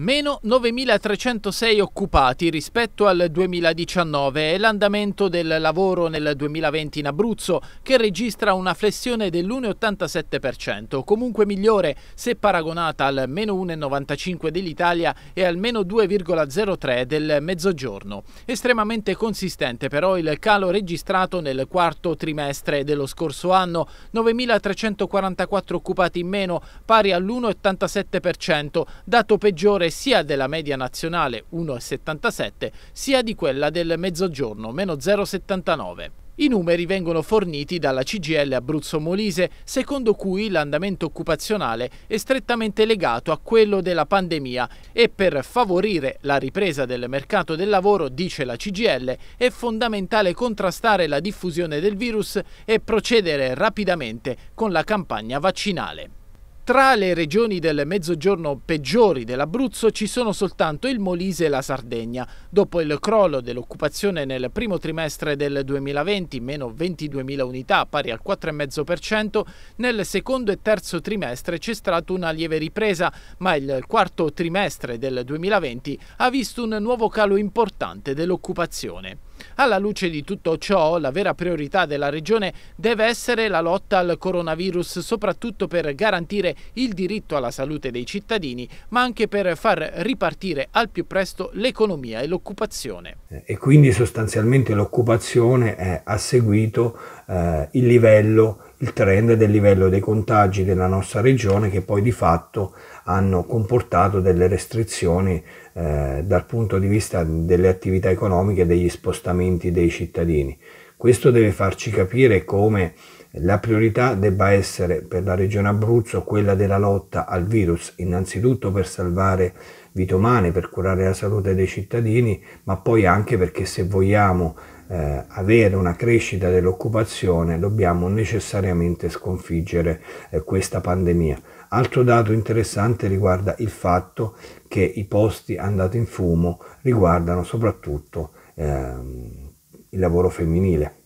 Meno 9.306 occupati rispetto al 2019 è l'andamento del lavoro nel 2020 in Abruzzo che registra una flessione dell'1,87%, comunque migliore se paragonata al meno 1,95% dell'Italia e al meno 2,03% del Mezzogiorno. Estremamente consistente però il calo registrato nel quarto trimestre dello scorso anno, 9.344 occupati in meno pari all'1,87%, dato peggiore valore sia della media nazionale 1,77 sia di quella del mezzogiorno meno 0,79. I numeri vengono forniti dalla CGL Abruzzo Molise, secondo cui l'andamento occupazionale è strettamente legato a quello della pandemia e per favorire la ripresa del mercato del lavoro, dice la CGL, è fondamentale contrastare la diffusione del virus e procedere rapidamente con la campagna vaccinale. Tra le regioni del mezzogiorno peggiori dell'Abruzzo ci sono soltanto il Molise e la Sardegna. Dopo il crollo dell'occupazione nel primo trimestre del 2020, meno 22.000 unità, pari al 4,5%, nel secondo e terzo trimestre c'è stata una lieve ripresa, ma il quarto trimestre del 2020 ha visto un nuovo calo importante dell'occupazione. Alla luce di tutto ciò, la vera priorità della Regione deve essere la lotta al coronavirus, soprattutto per garantire il diritto alla salute dei cittadini, ma anche per far ripartire al più presto l'economia e l'occupazione. E quindi sostanzialmente l'occupazione ha seguito eh, il livello il trend del livello dei contagi della nostra regione che poi di fatto hanno comportato delle restrizioni eh, dal punto di vista delle attività economiche e degli spostamenti dei cittadini. Questo deve farci capire come la priorità debba essere per la regione Abruzzo quella della lotta al virus, innanzitutto per salvare vite umane, per curare la salute dei cittadini, ma poi anche perché se vogliamo eh, avere una crescita dell'occupazione dobbiamo necessariamente sconfiggere eh, questa pandemia. Altro dato interessante riguarda il fatto che i posti andati in fumo riguardano soprattutto... Ehm, il lavoro femminile.